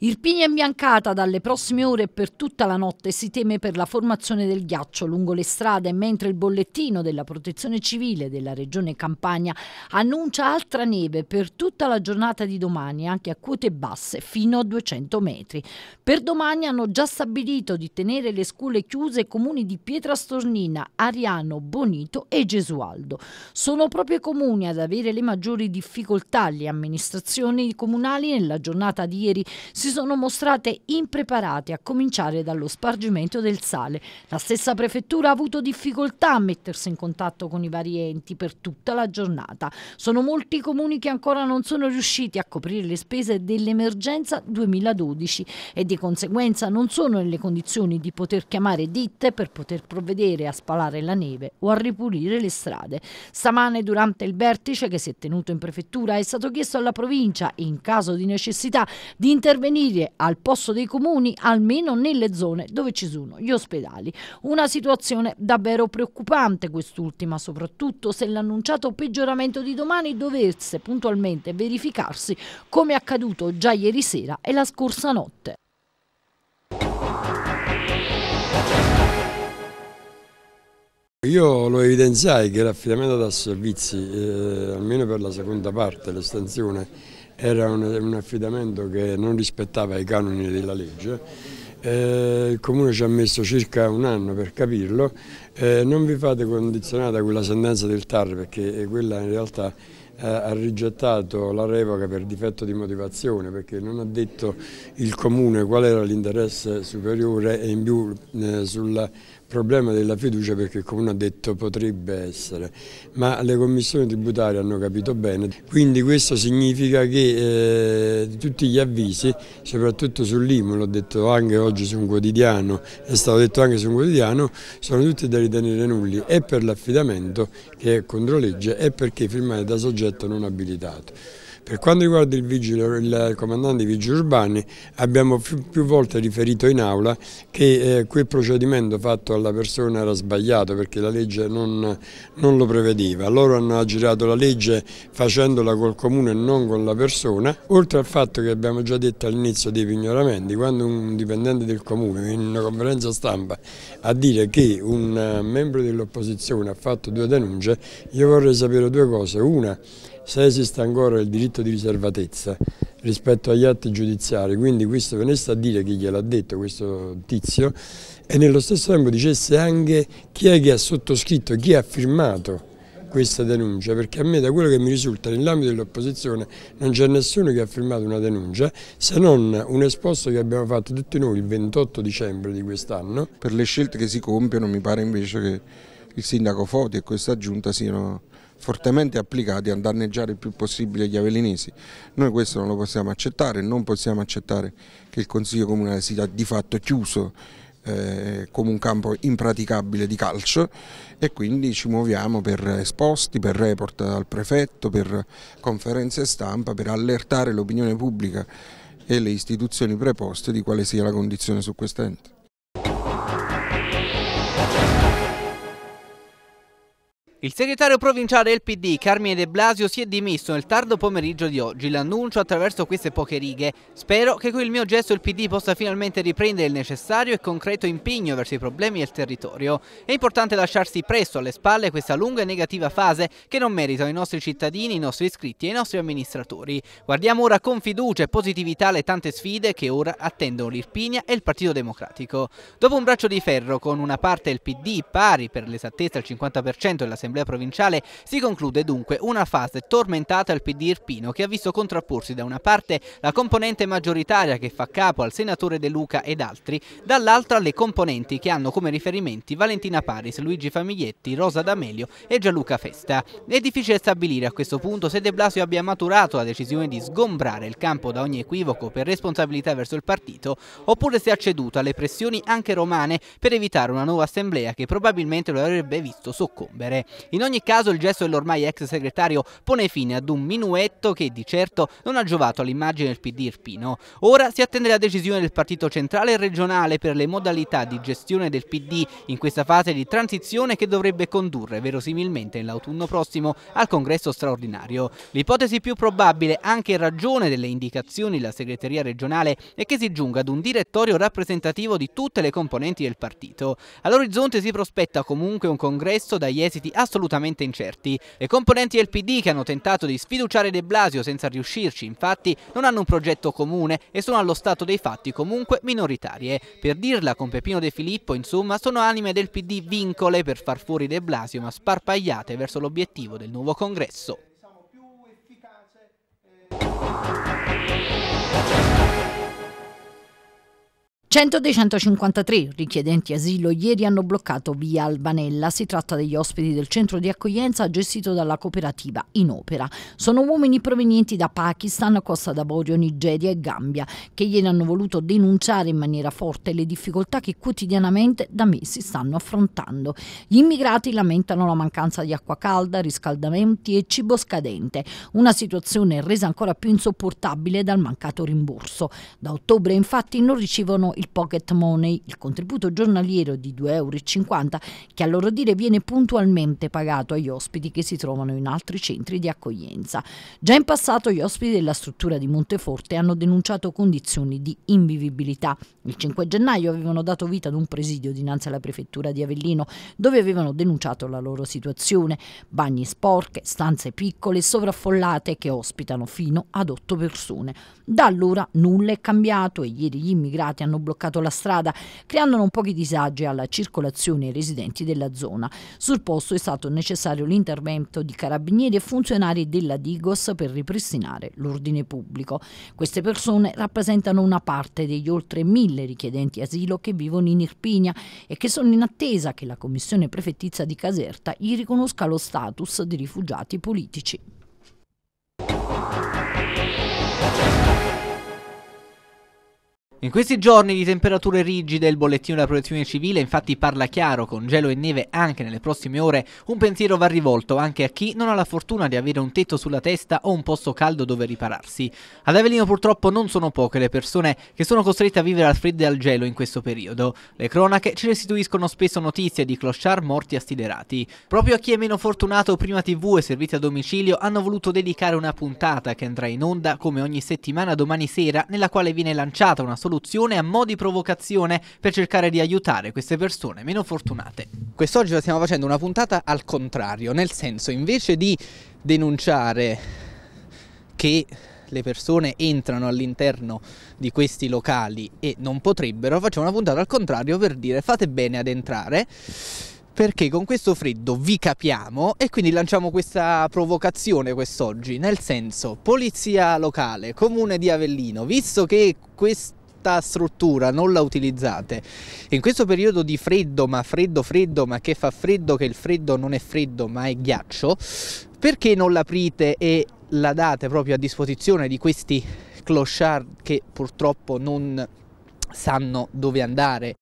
Irpinia è imbiancata dalle prossime ore e per tutta la notte si teme per la formazione del ghiaccio lungo le strade, mentre il bollettino della protezione civile della regione Campania annuncia altra neve per tutta la giornata di domani, anche a quote basse fino a 200 metri. Per domani hanno già stabilito di tenere le scuole chiuse i comuni di Pietrastornina, Ariano, Bonito e Gesualdo. Sono proprio i comuni ad avere le maggiori difficoltà. Le amministrazioni comunali nella giornata di ieri si sono sono mostrate impreparate, a cominciare dallo spargimento del sale. La stessa prefettura ha avuto difficoltà a mettersi in contatto con i vari enti per tutta la giornata. Sono molti comuni che ancora non sono riusciti a coprire le spese dell'emergenza 2012 e di conseguenza non sono nelle condizioni di poter chiamare ditte per poter provvedere a spalare la neve o a ripulire le strade. Stamane durante il vertice che si è tenuto in prefettura è stato chiesto alla provincia in caso di necessità di intervenire intervenire al posto dei comuni almeno nelle zone dove ci sono gli ospedali. Una situazione davvero preoccupante quest'ultima, soprattutto se l'annunciato peggioramento di domani dovesse puntualmente verificarsi come accaduto già ieri sera e la scorsa notte. Io lo evidenziai che l'affidamento da servizi, eh, almeno per la seconda parte, l'estensione, era un, un affidamento che non rispettava i canoni della legge eh, il Comune ci ha messo circa un anno per capirlo, eh, non vi fate condizionata quella sentenza del TAR perché quella in realtà eh, ha rigettato la revoca per difetto di motivazione perché non ha detto il Comune qual era l'interesse superiore e in più eh, sulla problema della fiducia perché come uno ha detto potrebbe essere, ma le commissioni tributarie hanno capito bene, quindi questo significa che eh, tutti gli avvisi, soprattutto sull'IMU, l'ho detto anche oggi su un quotidiano, è stato detto anche su un quotidiano, sono tutti da ritenere nulli è per l'affidamento che è contro legge e perché firmare da soggetto non abilitato. Per quanto riguarda il, vigile, il comandante dei vigili urbani abbiamo più, più, volte riferito in aula che eh, quel procedimento fatto alla persona era sbagliato perché la legge non, non, lo prevedeva. Loro hanno aggirato la legge facendola col comune e non con la persona, oltre al fatto che abbiamo già detto all'inizio dei pignoramenti, quando un dipendente del comune in una conferenza stampa a dire che un eh, membro dell'opposizione ha fatto due denunce, io vorrei sapere due cose. Una, se esiste ancora il diritto di riservatezza rispetto agli atti giudiziari, quindi questo venisse a dire chi gliel'ha detto questo tizio e nello stesso tempo dicesse anche chi è che ha sottoscritto, chi ha firmato questa denuncia, perché a me da quello che mi risulta nell'ambito dell'opposizione non c'è nessuno che ha firmato una denuncia se non un esposto che abbiamo fatto tutti noi il 28 dicembre di quest'anno. Per le scelte che si compiono mi pare invece che il sindaco Foti e questa giunta siano fortemente applicati a danneggiare il più possibile gli avelinesi. Noi questo non lo possiamo accettare, non possiamo accettare che il Consiglio Comunale sia di fatto chiuso eh, come un campo impraticabile di calcio e quindi ci muoviamo per esposti, per report al prefetto, per conferenze stampa, per allertare l'opinione pubblica e le istituzioni preposte di quale sia la condizione su questa ente. Il segretario provinciale del PD, Carmine De Blasio, si è dimesso nel tardo pomeriggio di oggi. L'annuncio attraverso queste poche righe. Spero che con il mio gesto il PD possa finalmente riprendere il necessario e concreto impegno verso i problemi del territorio. È importante lasciarsi presto alle spalle questa lunga e negativa fase che non meritano i nostri cittadini, i nostri iscritti e i nostri amministratori. Guardiamo ora con fiducia e positività le tante sfide che ora attendono l'Irpinia e il Partito Democratico. Dopo un braccio di ferro con una parte del PD pari per l'esattezza al 50% dell'assemblea, dell'Assemblea provinciale si conclude dunque una fase tormentata al PD Irpino che ha visto contrapporsi da una parte la componente maggioritaria che fa capo al senatore De Luca ed altri, dall'altra le componenti che hanno come riferimenti Valentina Paris, Luigi Famiglietti, Rosa D'Amelio e Gianluca Festa. È difficile stabilire a questo punto se De Blasio abbia maturato la decisione di sgombrare il campo da ogni equivoco per responsabilità verso il partito oppure se ha ceduto alle pressioni anche romane per evitare una nuova assemblea che probabilmente lo avrebbe visto soccombere. In ogni caso il gesto dell'ormai ex segretario pone fine ad un minuetto che di certo non ha giovato all'immagine del PD irpino. Ora si attende la decisione del partito centrale e regionale per le modalità di gestione del PD in questa fase di transizione che dovrebbe condurre verosimilmente nell'autunno prossimo al congresso straordinario. L'ipotesi più probabile, anche in ragione delle indicazioni della segreteria regionale, è che si giunga ad un direttorio rappresentativo di tutte le componenti del partito. All'orizzonte si prospetta comunque un congresso dagli esiti assolutamente assolutamente incerti. Le componenti del PD che hanno tentato di sfiduciare De Blasio senza riuscirci, infatti, non hanno un progetto comune e sono allo stato dei fatti comunque minoritarie. Per dirla con Pepino De Filippo, insomma, sono anime del PD vincole per far fuori De Blasio ma sparpagliate verso l'obiettivo del nuovo congresso. 100 dei 153 richiedenti asilo ieri hanno bloccato via Albanella. Si tratta degli ospiti del centro di accoglienza gestito dalla cooperativa In Opera. Sono uomini provenienti da Pakistan, Costa d'Avorio, Nigeria e Gambia, che ieri hanno voluto denunciare in maniera forte le difficoltà che quotidianamente da mesi stanno affrontando. Gli immigrati lamentano la mancanza di acqua calda, riscaldamenti e cibo scadente, una situazione resa ancora più insopportabile dal mancato rimborso. Da ottobre infatti non ricevono il pocket money, il contributo giornaliero di 2,50 euro che a loro dire viene puntualmente pagato agli ospiti che si trovano in altri centri di accoglienza. Già in passato gli ospiti della struttura di Monteforte hanno denunciato condizioni di invivibilità. Il 5 gennaio avevano dato vita ad un presidio dinanzi alla prefettura di Avellino dove avevano denunciato la loro situazione, bagni sporche, stanze piccole e sovraffollate che ospitano fino ad otto persone. Da allora nulla è cambiato e ieri gli immigrati hanno bloccato la strada, creando non pochi disagi alla circolazione e ai residenti della zona. Sul posto è stato necessario l'intervento di carabinieri e funzionari della Digos per ripristinare l'ordine pubblico. Queste persone rappresentano una parte degli oltre mille richiedenti asilo che vivono in Irpinia e che sono in attesa che la Commissione Prefettizia di Caserta gli riconosca lo status di rifugiati politici. In questi giorni di temperature rigide il bollettino della protezione civile infatti parla chiaro, con gelo e neve anche nelle prossime ore, un pensiero va rivolto anche a chi non ha la fortuna di avere un tetto sulla testa o un posto caldo dove ripararsi. Ad Avellino purtroppo non sono poche le persone che sono costrette a vivere al freddo e al gelo in questo periodo. Le cronache ci restituiscono spesso notizie di clochard morti astiderati. Proprio a chi è meno fortunato Prima TV e servizi a domicilio hanno voluto dedicare una puntata che andrà in onda come ogni settimana domani sera nella quale viene lanciata una sorpresa soluzione a mo' di provocazione per cercare di aiutare queste persone meno fortunate. Quest'oggi stiamo facendo una puntata al contrario, nel senso invece di denunciare che le persone entrano all'interno di questi locali e non potrebbero, facciamo una puntata al contrario per dire fate bene ad entrare perché con questo freddo vi capiamo e quindi lanciamo questa provocazione quest'oggi, nel senso polizia locale, comune di Avellino, visto che questo questa struttura non la utilizzate in questo periodo di freddo ma freddo freddo ma che fa freddo che il freddo non è freddo ma è ghiaccio perché non l'aprite e la date proprio a disposizione di questi clochard che purtroppo non sanno dove andare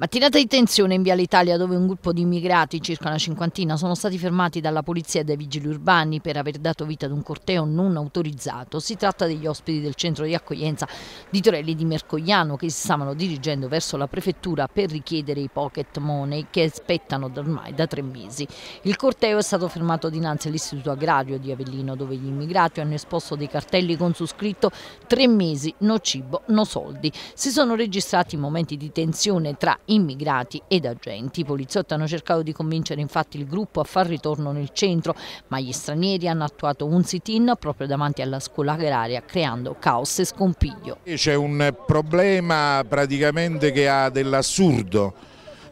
Mattinata di tensione in Viale Italia dove un gruppo di immigrati, circa una cinquantina, sono stati fermati dalla polizia e dai vigili urbani per aver dato vita ad un corteo non autorizzato. Si tratta degli ospiti del centro di accoglienza di Torelli di Mercogliano che si stavano dirigendo verso la prefettura per richiedere i pocket money che aspettano ormai da tre mesi. Il corteo è stato fermato dinanzi all'Istituto Agrario di Avellino dove gli immigrati hanno esposto dei cartelli con su scritto tre mesi, no cibo, no soldi. Si sono registrati momenti di tensione tra immigrati ed agenti. I poliziotti hanno cercato di convincere infatti il gruppo a far ritorno nel centro, ma gli stranieri hanno attuato un sit-in proprio davanti alla scuola agraria, creando caos e scompiglio. C'è un problema praticamente che ha dell'assurdo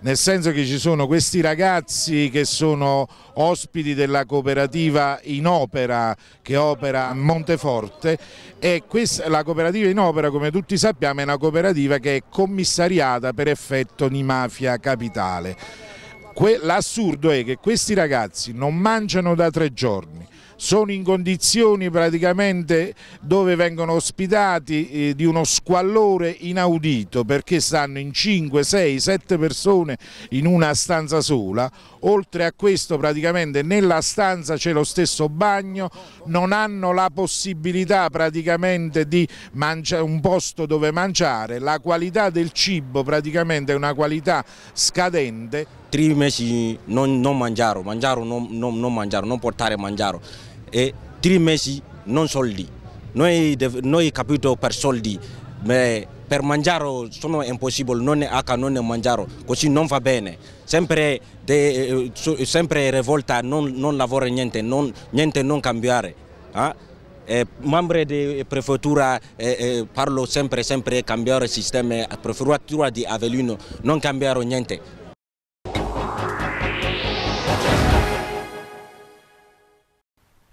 nel senso che ci sono questi ragazzi che sono ospiti della cooperativa in opera che opera a Monteforte e questa, la cooperativa in opera come tutti sappiamo è una cooperativa che è commissariata per effetto di mafia capitale. L'assurdo è che questi ragazzi non mangiano da tre giorni, sono in condizioni praticamente dove vengono ospitati eh, di uno squallore inaudito perché stanno in 5, 6, 7 persone in una stanza sola, oltre a questo praticamente nella stanza c'è lo stesso bagno, non hanno la possibilità praticamente di mangiare un posto dove mangiare, la qualità del cibo praticamente è una qualità scadente. Tre mesi non, non mangiare, mangiare non, non, non mangiare, non portare mangiare e tre mesi non soldi. Noi, noi capito per soldi, ma per mangiare sono impossibili, non è H, non è mangiare, così non va bene. Sempre, de, eh, sempre rivolta, non, non lavorare niente, non, niente non cambiare. Eh? Ah? Eh, membri di prefettura eh, eh, parlo sempre, sempre cambiare il sistema, prefettura di Avellino, non cambiare niente.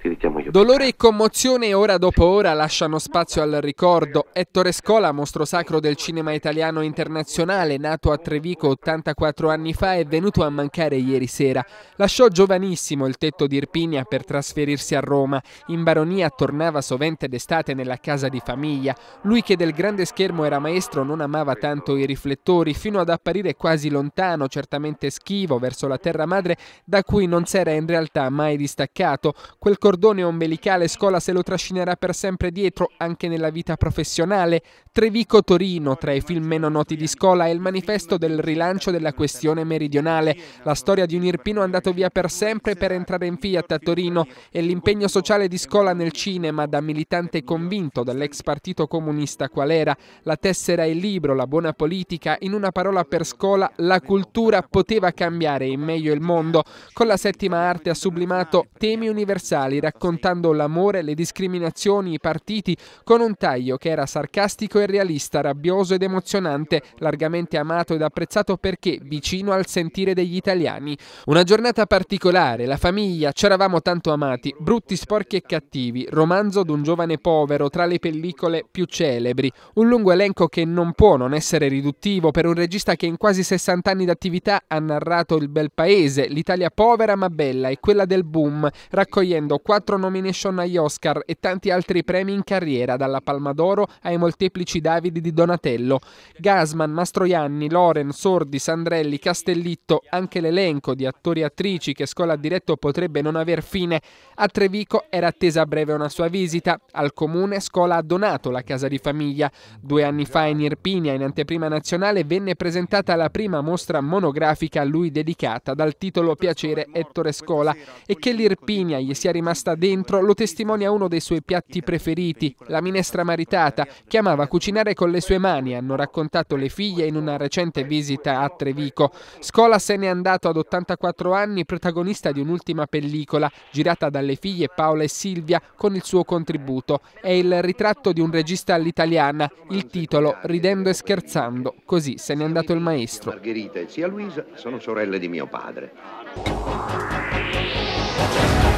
ведь Dolore e commozione ora dopo ora lasciano spazio al ricordo. Ettore Scola, mostro sacro del cinema italiano internazionale, nato a Trevico 84 anni fa, è venuto a mancare ieri sera. Lasciò giovanissimo il tetto di Irpinia per trasferirsi a Roma. In baronia tornava sovente d'estate nella casa di famiglia. Lui che del grande schermo era maestro non amava tanto i riflettori, fino ad apparire quasi lontano, certamente schivo, verso la terra madre, da cui non s'era in realtà mai distaccato. Quel cordone ombelico Domenicale Scola se lo trascinerà per sempre dietro anche nella vita professionale. Trevico Torino, tra i film meno noti di Scola, è il manifesto del rilancio della questione meridionale. La storia di un Irpino andato via per sempre per entrare in Fiat a Torino e l'impegno sociale di Scola nel cinema da militante convinto dall'ex partito comunista qual era. La tessera e il libro, la buona politica, in una parola per Scola, la cultura poteva cambiare in meglio il mondo. Con la settima arte ha sublimato temi universali raccontando criticando l'amore, le discriminazioni, i partiti, con un taglio che era sarcastico e realista, rabbioso ed emozionante, largamente amato ed apprezzato perché vicino al sentire degli italiani. Una giornata particolare, la famiglia, c'eravamo tanto amati, brutti, sporchi e cattivi, romanzo d'un giovane povero tra le pellicole più celebri, un lungo elenco che non può non essere riduttivo per un regista che in quasi 60 anni d'attività ha narrato il bel paese, l'Italia povera ma bella e quella del boom, raccogliendo quattro nomi nomination agli Oscar e tanti altri premi in carriera, dalla Palma d'Oro ai molteplici Davidi di Donatello. Gasman, Mastroianni, Loren, Sordi, Sandrelli, Castellitto, anche l'elenco di attori e attrici che Scola ha diretto potrebbe non aver fine. A Trevico era attesa a breve una sua visita. Al comune Scola ha donato la casa di famiglia. Due anni fa in Irpinia, in anteprima nazionale, venne presentata la prima mostra monografica a lui dedicata dal titolo Piacere Ettore Scola e che l'Irpinia gli sia rimasta dentro dentro lo testimonia uno dei suoi piatti preferiti, la minestra maritata, che amava cucinare con le sue mani, hanno raccontato le figlie in una recente visita a Trevico. Scola se n'è andato ad 84 anni, protagonista di un'ultima pellicola, girata dalle figlie Paola e Silvia con il suo contributo. È il ritratto di un regista all'italiana, il titolo Ridendo e scherzando, così se n'è andato il maestro. Margherita e zia Luisa sono sorelle di mio padre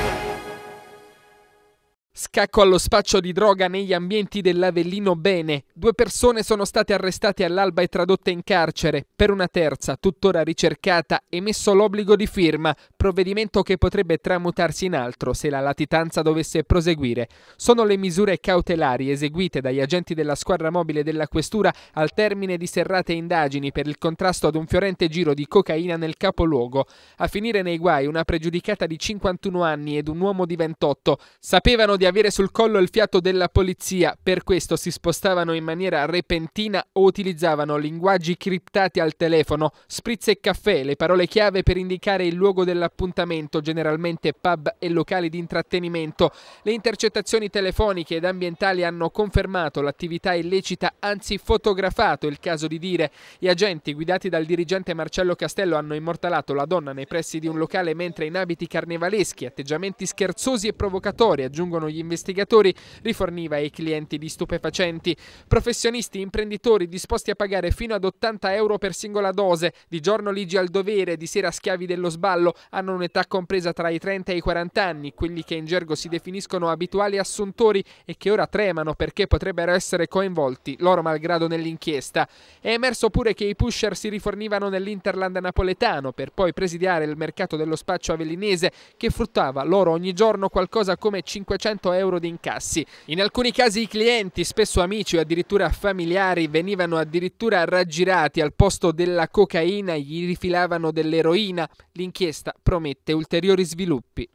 accacco ecco, allo spaccio di droga negli ambienti dell'Avellino Bene. Due persone sono state arrestate all'alba e tradotte in carcere. Per una terza, tuttora ricercata, è messo l'obbligo di firma, provvedimento che potrebbe tramutarsi in altro se la latitanza dovesse proseguire. Sono le misure cautelari eseguite dagli agenti della squadra mobile della Questura al termine di serrate indagini per il contrasto ad un fiorente giro di cocaina nel capoluogo. A finire nei guai una pregiudicata di 51 anni ed un uomo di 28. Sapevano di avere avere sul collo il fiato della polizia, per questo si spostavano in maniera repentina o utilizzavano linguaggi criptati al telefono, spritz e caffè, le parole chiave per indicare il luogo dell'appuntamento, generalmente pub e locali di intrattenimento. Le intercettazioni telefoniche ed ambientali hanno confermato l'attività illecita, anzi fotografato il caso di dire. Gli agenti guidati dal dirigente Marcello Castello hanno immortalato la donna nei pressi di un locale mentre in abiti carnevaleschi, atteggiamenti scherzosi e provocatori, aggiungono gli investigatori investigatori riforniva ai clienti di stupefacenti. Professionisti, imprenditori disposti a pagare fino ad 80 euro per singola dose, di giorno ligi al dovere, di sera schiavi dello sballo, hanno un'età compresa tra i 30 e i 40 anni, quelli che in gergo si definiscono abituali assuntori e che ora tremano perché potrebbero essere coinvolti, loro malgrado nell'inchiesta. È emerso pure che i pusher si rifornivano nell'Interland napoletano per poi presidiare il mercato dello spaccio avellinese che fruttava loro ogni giorno qualcosa come 500 euro euro di incassi. In alcuni casi i clienti, spesso amici o addirittura familiari, venivano addirittura raggirati al posto della cocaina, gli rifilavano dell'eroina. L'inchiesta promette ulteriori sviluppi.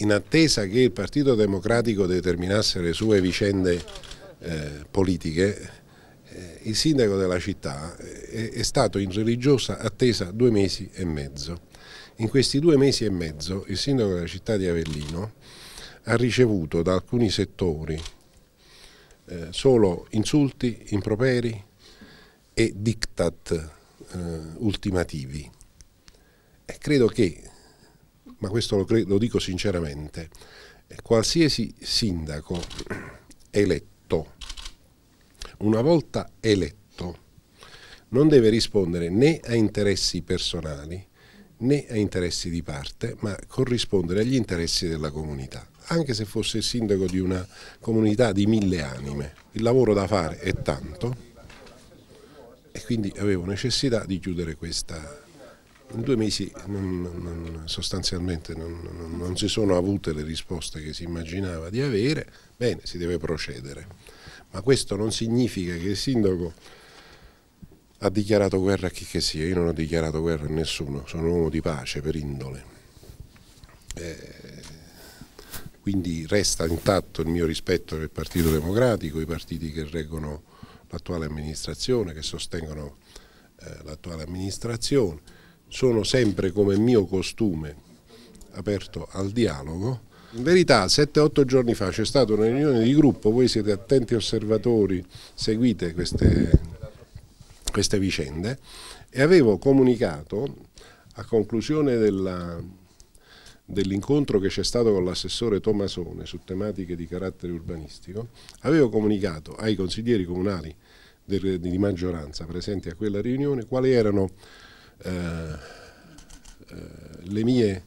in attesa che il Partito Democratico determinasse le sue vicende eh, politiche, il sindaco della città eh, è stato in religiosa attesa due mesi e mezzo. In questi due mesi e mezzo il sindaco della città di Avellino ha ricevuto da alcuni settori eh, solo insulti, improperi e diktat eh, ultimativi. E credo che, ma questo lo, lo dico sinceramente, qualsiasi sindaco eletto una volta eletto, non deve rispondere né a interessi personali né a interessi di parte, ma corrispondere agli interessi della comunità. Anche se fosse il sindaco di una comunità di mille anime, il lavoro da fare è tanto e quindi avevo necessità di chiudere questa. In due mesi non, non, sostanzialmente non, non si sono avute le risposte che si immaginava di avere, bene, si deve procedere ma questo non significa che il sindaco ha dichiarato guerra a chi che sia, io non ho dichiarato guerra a nessuno, sono un uomo di pace per indole. Eh, quindi resta intatto il mio rispetto per il Partito Democratico, i partiti che reggono l'attuale amministrazione, che sostengono eh, l'attuale amministrazione. Sono sempre come mio costume aperto al dialogo in verità 7-8 giorni fa c'è stata una riunione di gruppo, voi siete attenti osservatori, seguite queste, queste vicende e avevo comunicato a conclusione dell'incontro che c'è stato con l'assessore Tomasone su tematiche di carattere urbanistico, avevo comunicato ai consiglieri comunali di, di maggioranza presenti a quella riunione quali erano eh, eh, le mie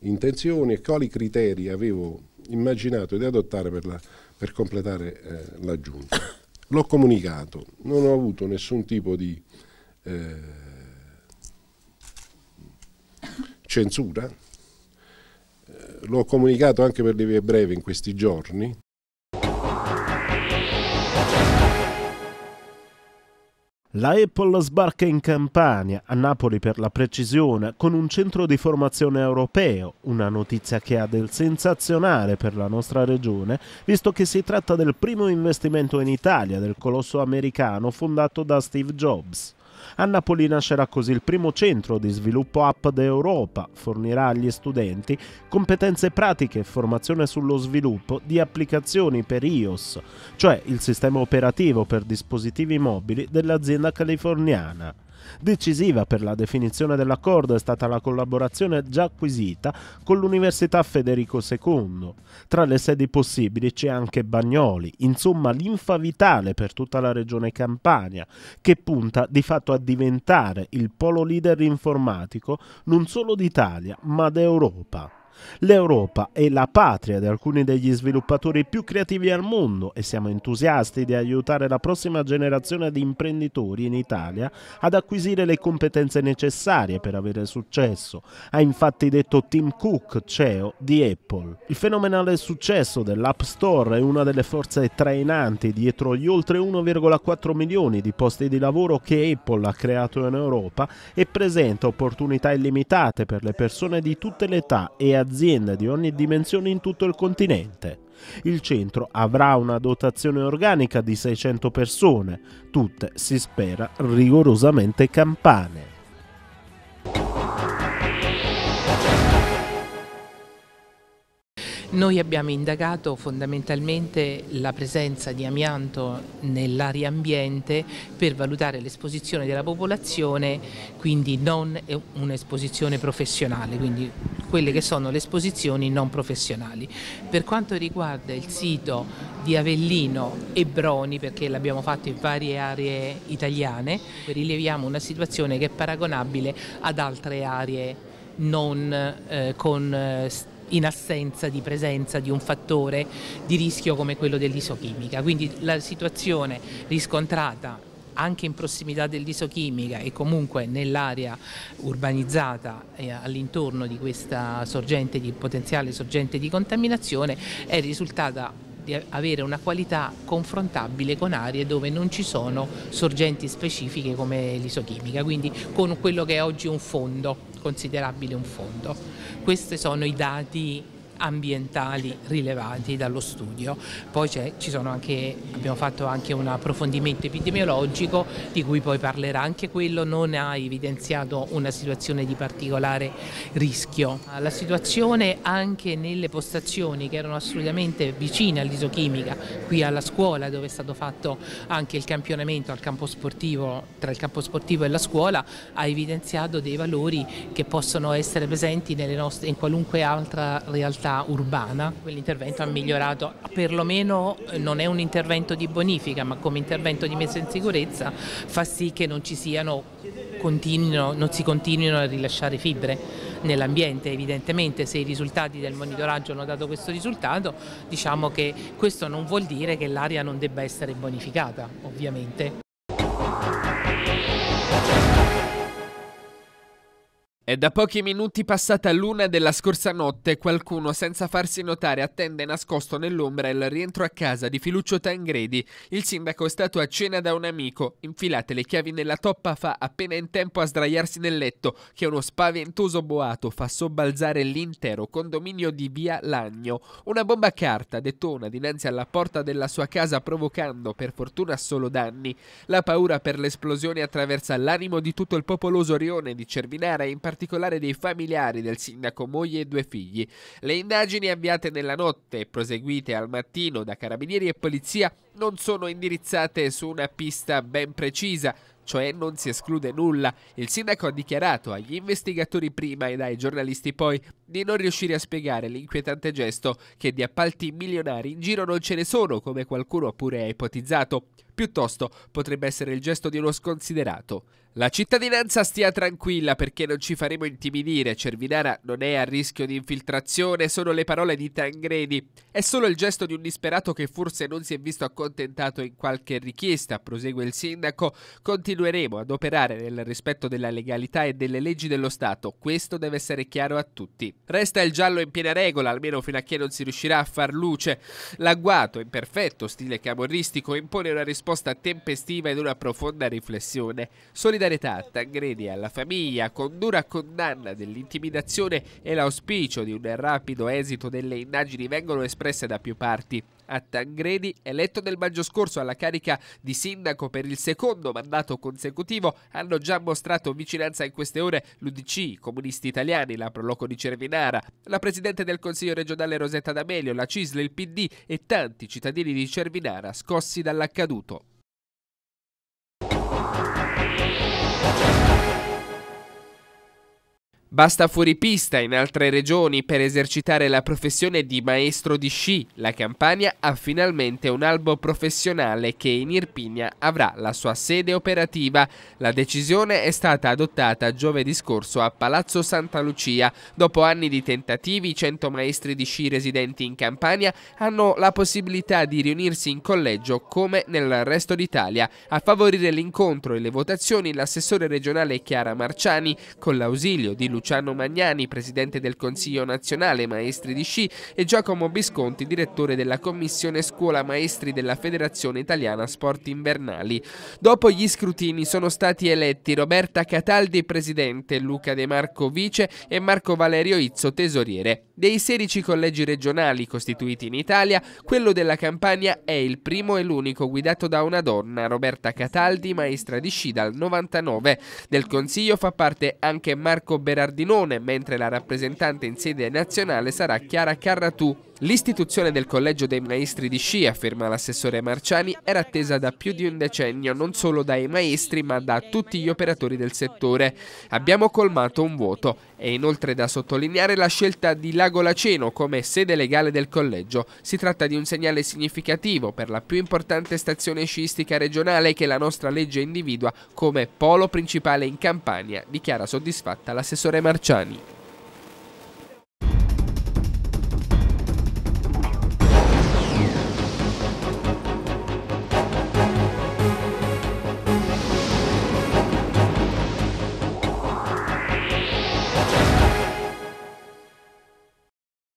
intenzioni e quali criteri avevo immaginato di adottare per, la, per completare eh, la giunta. L'ho comunicato, non ho avuto nessun tipo di eh, censura, eh, l'ho comunicato anche per le vie brevi in questi giorni, La Apple sbarca in Campania, a Napoli per la precisione, con un centro di formazione europeo, una notizia che ha del sensazionale per la nostra regione, visto che si tratta del primo investimento in Italia del colosso americano fondato da Steve Jobs. A Napoli nascerà così il primo centro di sviluppo app d'Europa, fornirà agli studenti competenze pratiche e formazione sullo sviluppo di applicazioni per iOS, cioè il sistema operativo per dispositivi mobili dell'azienda californiana. Decisiva per la definizione dell'accordo è stata la collaborazione già acquisita con l'Università Federico II. Tra le sedi possibili c'è anche Bagnoli, insomma l'infa vitale per tutta la regione Campania, che punta di fatto a diventare il polo leader informatico non solo d'Italia ma d'Europa. L'Europa è la patria di alcuni degli sviluppatori più creativi al mondo e siamo entusiasti di aiutare la prossima generazione di imprenditori in Italia ad acquisire le competenze necessarie per avere successo, ha infatti detto Tim Cook, CEO di Apple. Il fenomenale successo dell'App Store è una delle forze trainanti dietro gli oltre 1,4 milioni di posti di lavoro che Apple ha creato in Europa e presenta opportunità illimitate per le persone di tutte le età e aziende aziende di ogni dimensione in tutto il continente. Il centro avrà una dotazione organica di 600 persone, tutte, si spera, rigorosamente campane. Noi abbiamo indagato fondamentalmente la presenza di amianto nell'aria ambiente per valutare l'esposizione della popolazione, quindi non un'esposizione professionale, quindi quelle che sono le esposizioni non professionali. Per quanto riguarda il sito di Avellino e Broni, perché l'abbiamo fatto in varie aree italiane, rileviamo una situazione che è paragonabile ad altre aree non eh, con eh, in assenza di presenza di un fattore di rischio come quello dell'isochimica. Quindi la situazione riscontrata anche in prossimità dell'isochimica e comunque nell'area urbanizzata all'intorno di questa sorgente di, potenziale sorgente di contaminazione è risultata di avere una qualità confrontabile con aree dove non ci sono sorgenti specifiche come l'isochimica, quindi con quello che è oggi un fondo considerabile un fondo. Questi sono i dati ambientali rilevati dallo studio. Poi anche, abbiamo fatto anche un approfondimento epidemiologico di cui poi parlerà anche quello, non ha evidenziato una situazione di particolare rischio. La situazione anche nelle postazioni che erano assolutamente vicine all'isochimica, qui alla scuola dove è stato fatto anche il campionamento al campo sportivo, tra il campo sportivo e la scuola, ha evidenziato dei valori che possono essere presenti nostre, in qualunque altra realtà mobilità urbana, quell'intervento ha migliorato, perlomeno eh, non è un intervento di bonifica ma come intervento di messa in sicurezza fa sì che non, ci siano, continuino, non si continuino a rilasciare fibre nell'ambiente evidentemente se i risultati del monitoraggio hanno dato questo risultato diciamo che questo non vuol dire che l'area non debba essere bonificata ovviamente. È da pochi minuti passata l'una della scorsa notte qualcuno, senza farsi notare, attende nascosto nell'ombra il rientro a casa di Filuccio Tangredi. Il sindaco è stato a cena da un amico. Infilate le chiavi nella toppa fa appena in tempo a sdraiarsi nel letto, che uno spaventoso boato fa sobbalzare l'intero condominio di via Lagno. Una bomba a carta detona dinanzi alla porta della sua casa provocando, per fortuna, solo danni. La paura per l'esplosione attraversa l'animo di tutto il popoloso rione di Cervinara e in particolare particolare dei familiari del sindaco, moglie e due figli. Le indagini avviate nella notte e proseguite al mattino da carabinieri e polizia non sono indirizzate su una pista ben precisa, cioè non si esclude nulla. Il sindaco ha dichiarato agli investigatori prima e ai giornalisti poi di non riuscire a spiegare l'inquietante gesto che di appalti milionari in giro non ce ne sono, come qualcuno pure ha ipotizzato. Piuttosto potrebbe essere il gesto di uno sconsiderato. La cittadinanza stia tranquilla perché non ci faremo intimidire, Cervinara non è a rischio di infiltrazione, sono le parole di Tangredi. È solo il gesto di un disperato che forse non si è visto accontentato in qualche richiesta, prosegue il sindaco. Continueremo ad operare nel rispetto della legalità e delle leggi dello Stato, questo deve essere chiaro a tutti. Resta il giallo in piena regola, almeno fino a che non si riuscirà a far luce. L'agguato, in perfetto stile camorristico, impone una risposta tempestiva ed una profonda riflessione. Solidarietà a Tangredi e alla famiglia, con dura condanna dell'intimidazione e l'auspicio di un rapido esito delle indagini vengono espresse da più parti a Tangredi, eletto nel maggio scorso alla carica di sindaco per il secondo mandato consecutivo, hanno già mostrato vicinanza in queste ore l'UDC, i comunisti italiani, la Proloco di Cervinara, la Presidente del Consiglio regionale Rosetta D'Amelio, la CISL, il PD e tanti cittadini di Cervinara scossi dall'accaduto. Basta fuori pista in altre regioni per esercitare la professione di maestro di sci. La Campania ha finalmente un albo professionale che in Irpigna avrà la sua sede operativa. La decisione è stata adottata giovedì scorso a Palazzo Santa Lucia. Dopo anni di tentativi, 100 maestri di sci residenti in Campania hanno la possibilità di riunirsi in collegio come nel resto d'Italia. A favorire l'incontro e le votazioni l'assessore regionale Chiara Marciani, con l'ausilio di Lucia Luciano Magnani, presidente del Consiglio nazionale maestri di sci, e Giacomo Bisconti, direttore della Commissione Scuola Maestri della Federazione Italiana Sport Invernali. Dopo gli scrutini sono stati eletti Roberta Cataldi, presidente, Luca De Marco, vice e Marco Valerio Izzo, tesoriere. Dei 16 collegi regionali costituiti in Italia, quello della Campania è il primo e l'unico guidato da una donna, Roberta Cataldi, maestra di sci dal 99. Del consiglio fa parte anche Marco Berardino, Cardinone, mentre la rappresentante in sede nazionale sarà Chiara Carratù. L'istituzione del collegio dei maestri di sci, afferma l'assessore Marciani, era attesa da più di un decennio non solo dai maestri ma da tutti gli operatori del settore. Abbiamo colmato un vuoto. È inoltre da sottolineare la scelta di Lago Laceno come sede legale del collegio. Si tratta di un segnale significativo per la più importante stazione sciistica regionale che la nostra legge individua come polo principale in Campania, dichiara soddisfatta l'assessore Marciani.